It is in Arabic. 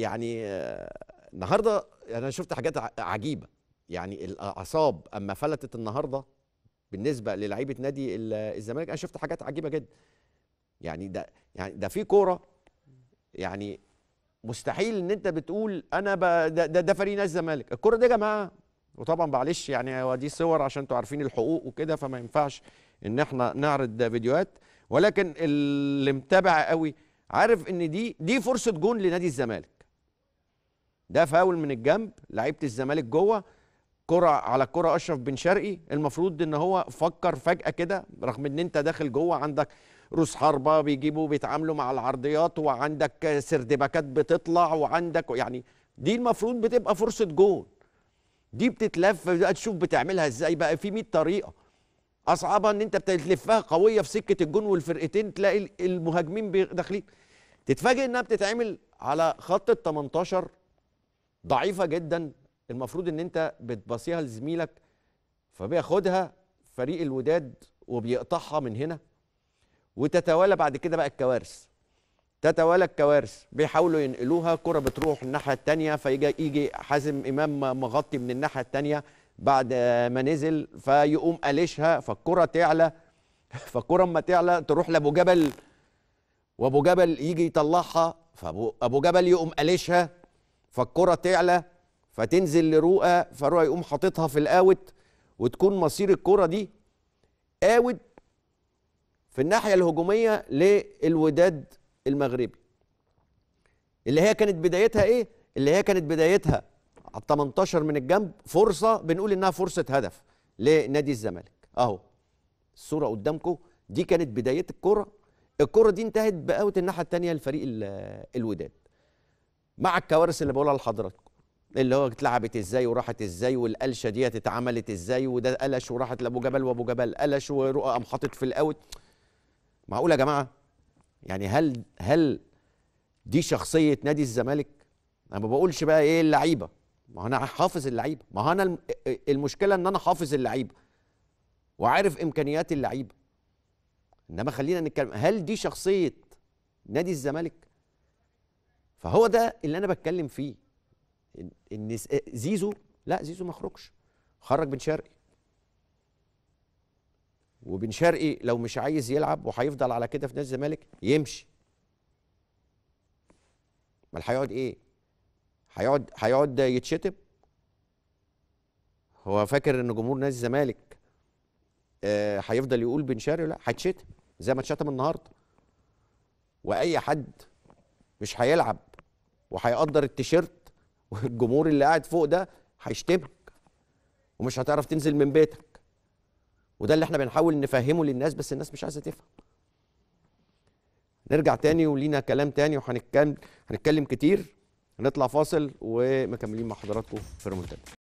يعني آه، النهارده انا شفت حاجات عجيبه يعني الاعصاب اما فلتت النهارده بالنسبه للعيبه نادي الزمالك انا شفت حاجات عجيبه جدا يعني ده يعني ده في كوره يعني مستحيل ان انت بتقول انا ده ده فريق نادي الزمالك الكوره دي يا جماعه وطبعا معلش يعني ودي صور عشان انتوا عارفين الحقوق وكده فما ينفعش ان احنا نعرض فيديوهات ولكن اللي متابع قوي عارف ان دي دي فرصه جون لنادي الزمالك ده فاول من الجنب لعيبه الزمالك جوه كره على كره اشرف بن شرقي المفروض ان هو فكر فجاه كده رغم ان انت داخل جوه عندك روس حربه بيجيبوا بيتعاملوا مع العرضيات وعندك سردباكات بتطلع وعندك يعني دي المفروض بتبقى فرصه جون دي بتتلف بقى تشوف بتعملها ازاي بقى في 100 طريقه اصعبها ان انت بتلفها قويه في سكه الجون والفرقتين تلاقي المهاجمين داخلين تتفاجئ انها بتتعمل على خط ال 18 ضعيفه جدا المفروض ان انت بتباصيها لزميلك فبياخدها فريق الوداد وبيقطعها من هنا وتتوالى بعد كده بقى الكوارث تتوالى الكوارث بيحاولوا ينقلوها كرة بتروح الناحية التانية فيجي يجي حازم إمام مغطي من الناحية التانية بعد ما نزل فيقوم قلشها فالكرة تعلى فالكرة أما تعلى تروح لأبو جبل وأبو جبل يجي يطلعها فأبو أبو جبل يقوم قلشها فالكرة تعلى فتنزل لرؤى فرؤى يقوم حاططها في الاوت وتكون مصير الكرة دي اوت في الناحية الهجومية للوداد المغربي اللي هي كانت بدايتها ايه؟ اللي هي كانت بدايتها على 18 من الجنب فرصة بنقول انها فرصة هدف لنادي الزمالك اهو الصورة قدامكم دي كانت بداية الكرة الكرة دي انتهت باوت الناحية الثانية لفريق الوداد مع الكوارث اللي بقولها لحضراتكم اللي هو اتلعبت ازاي وراحت ازاي والقلشه ديت اتعملت ازاي وده قلش وراحت لابو جبل وابو جبل قلش ورؤى قام حاطط في الاوت معقول يا جماعه يعني هل هل دي شخصيه نادي الزمالك انا ما بقولش بقى ايه اللعيبه ما انا حافظ اللعيبه ما انا المشكله ان انا حافظ اللعيبه وعارف امكانيات اللعيبه انما خلينا نتكلم هل دي شخصيه نادي الزمالك فهو ده اللي انا بتكلم فيه ان إيه، زيزو لا زيزو ما خرجش خرج بن شرقي وبن شرقي لو مش عايز يلعب وهيفضل على كده في نادي الزمالك يمشي امال هيقعد ايه هيقعد هيقعد يتشتم هو فاكر ان جمهور نادي الزمالك آه، هيفضل آه يقول بن شرقي لا هيتشتم زي ما اتشتم النهارده واي حد مش هيلعب وهيقدر التيشيرت والجمهور اللي قاعد فوق ده هيشتمك ومش هتعرف تنزل من بيتك وده اللي احنا بنحاول نفهمه للناس بس الناس مش عايزه تفهم نرجع تاني ولينا كلام تاني وهنتكلم هنتكلم كتير هنطلع فاصل ومكملين مع حضراتكم في رمضان